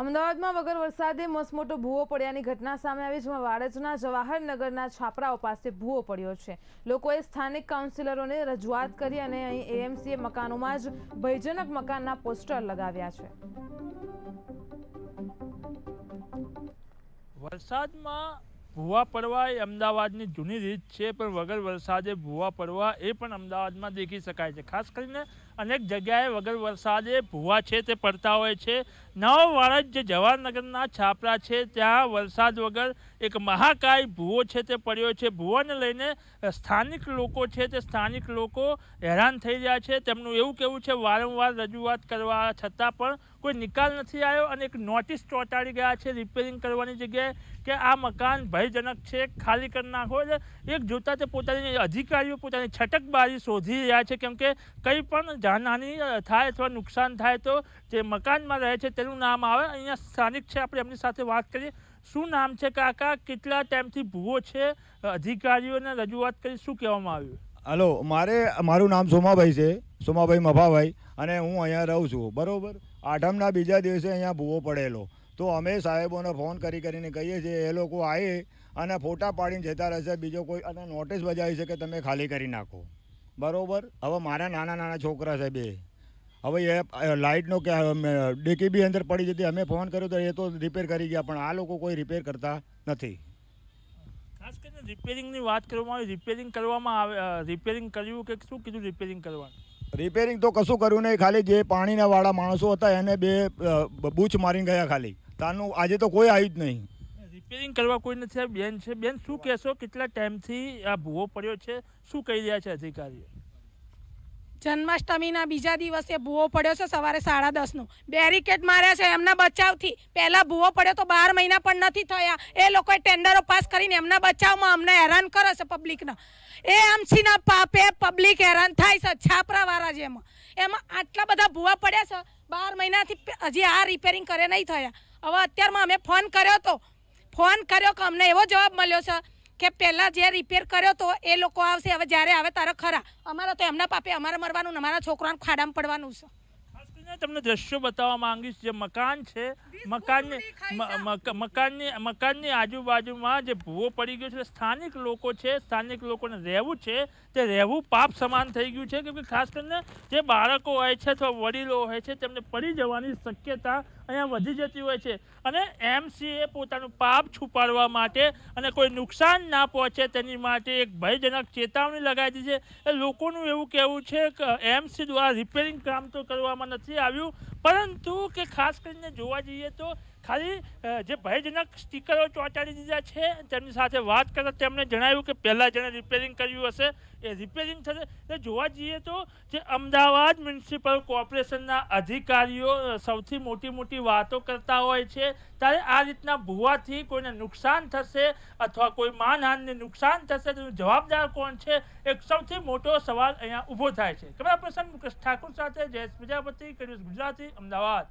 અમદાવાદમાં વગર વરસાદે મસમોટો ભૂવો પડ્યાની ઘટના સામે આવી જેમાં વાડજના જવાહરનગરના છાપરાઓ પાસે ભૂવો પડ્યો છે લોકોએ સ્થાનિક કાઉન્સિલરોને રજૂઆત કરી અને અહીં એએમસીએ મકાનોમાં જ ભયજનક મકાનના પોસ્ટર લગાવ્યા છે વરસાદમાં ભૂવા પડવા એ અમદાવાદની જૂની રીત છે પણ વગર વરસાદે ભૂવા પડવા એ પણ અમદાવાદમાં દેખી શકાય છે ખાસ કરીને અનેક જગ્યાએ વગર વરસાદે ભૂવા છે તે પડતા હોય છે નવ વાળજ જે જવાહરનગરના છાપરા છે ત્યાં વરસાદ વગર એક મહાકાય ભૂવો છે તે પડ્યો છે ભૂવાને લઈને સ્થાનિક લોકો છે તે સ્થાનિક લોકો હેરાન થઈ રહ્યા છે તેમનું એવું કેવું છે વારંવાર રજૂઆત કરવા છતાં પણ કોઈ નિકાલ નથી આવ્યો અને એક નોટિસ ચોંટાડી ગયા છે રિપેરિંગ કરવાની જગ્યાએ કે આ મકાન ભયજનક છે ખાલી કરી નાખો એટલે એક જોતાં તે પોતાની અધિકારીઓ પોતાની છટકબારી શોધી રહ્યા છે કેમ કે કંઈ પણ જાનહાની થાય અથવા નુકસાન થાય તો જે મકાનમાં રહે છે તેનું નામ આવે અહીંયા સ્થાનિક છે આપણે એમની સાથે વાત કરીએ શું નામ છે કાકા કેટલા ટાઈમથી ભૂવો છે અધિકારીઓને રજૂઆત કરી શું કહેવામાં આવ્યું હલો મારે મારું નામ સોમાભાઈ છે સોમાભાઈ મફાભાઈ અને હું અહીંયા રહું છું બરાબર આઠમના બીજા દિવસે અહીંયા ભૂવો પડેલો તો અમે સાહેબોને ફોન કરી કરીને કહીએ છીએ એ લોકો આવે અને ફોટા પાડીને જતા રહેશે બીજો કોઈ અને નોટિસ બજાવી છે કે તમે ખાલી કરી નાખો બરાબર હવે મારા નાના નાના છોકરા છે બે હવે એ લાઇટનો કે ડીકી બી અંદર પડી જતી અમે ફોન કર્યો તો એ તો રિપેર કરી ગયા પણ આ લોકો કોઈ રિપેર કરતા નથી ખાસ કરીને રિપેરિંગની વાત કરવામાં આવી રિપેરિંગ કરવામાં આવે રિપેરિંગ કર્યું કે શું કીધું રિપેરિંગ કરવાનું રિપેરિંગ તો કશું કર્યું નહીં ખાલી જે પાણીના વાળા માણસો હતા એને બે બૂચ મારી ગયા ખાલી તાનું આજે તો કોઈ આવ્યું જ નહીં રિપેરિંગ કરવા કોઈ નથી બેન છે બેન શું કહેશો કેટલા ટાઈમથી આ ભૂવો પડ્યો છે શું કહી રહ્યા છે અધિકારીઓ જન્માષ્ટમીના બીજા દિવસે ભૂવો પડ્યો છે સવારે સાડા દસનો બેરિકેડ માર્યા છે એમના બચાવથી પહેલાં ભૂવો પડ્યો તો બાર મહિના પણ નથી થયા એ લોકોએ ટેન્ડરો પાસ કરીને એમના બચાવમાં અમને હેરાન કરે છે પબ્લિકના એ એમસીના પાપે પબ્લિક હેરાન થાય છે છાપરાવાળા જેમાં એમાં આટલા બધા ભૂવા પડ્યા છે બાર મહિનાથી હજી આ રિપેરિંગ કરે નહીં થયા હવે અત્યારમાં અમે ફોન કર્યો હતો ફોન કર્યો કે અમને એવો જવાબ મળ્યો છે કે પહેલાં જે રિપેર કર્યો હતો એ લોકો આવશે હવે જ્યારે આવે તારે ખરા અમારા તો એમના પાપે અમારે મરવાનું અમારા છોકરાને ખાડામાં પડવાનું છે તમને દ્રશ્યો બતાવવા માંગીશ જે મકાન છે મકાનની મકાનની મકાનની આજુબાજુમાં જે ભૂવો પડી ગયો છે સ્થાનિક લોકો છે સ્થાનિક લોકોને રહેવું છે તે રહેવું પાપ સમાન થઈ ગયું છે કેમકે ખાસ કરીને જે બાળકો હોય છે અથવા વડીલો હોય છે તેમને પડી જવાની શક્યતા અહીંયા વધી જતી હોય છે અને એમસીએ પોતાનું પાપ છુપાડવા માટે અને કોઈ નુકસાન ના પહોંચે તેની માટે એક ભયજનક ચેતવણી લગાવી દીધી છે એ લોકોનું એવું કહેવું છે કે એમસી દ્વારા રિપેરિંગ કામ તો કરવામાં નથી આવ્યું પરંતુ કે ખાસ કરીને જોવા જઈએ તો ખાલી જે ભયજનક સ્ટીકરો ચોંટાડી દીધા છે તેમની સાથે વાત કરતા તેમણે જણાવ્યું કે પહેલાં જેણે રિપેરિંગ કર્યું હશે એ રિપેરિંગ થશે એટલે જોવા જઈએ તો જે અમદાવાદ મ્યુનિસિપલ કોર્પોરેશનના અધિકારીઓ સૌથી મોટી મોટી વાતો કરતા હોય છે ત્યારે આ રીતના ભૂવાથી કોઈને નુકસાન થશે અથવા કોઈ માનહાનને નુકસાન થશે તેનું જવાબદાર કોણ છે એક સૌથી મોટો સવાલ અહીંયા ઊભો થાય છે કેમેરા પર્સન મુકેશ ઠાકુર સાથે જયેશ પ્રજાપતિ કર્યું ગુજરાતી અમદાવાદ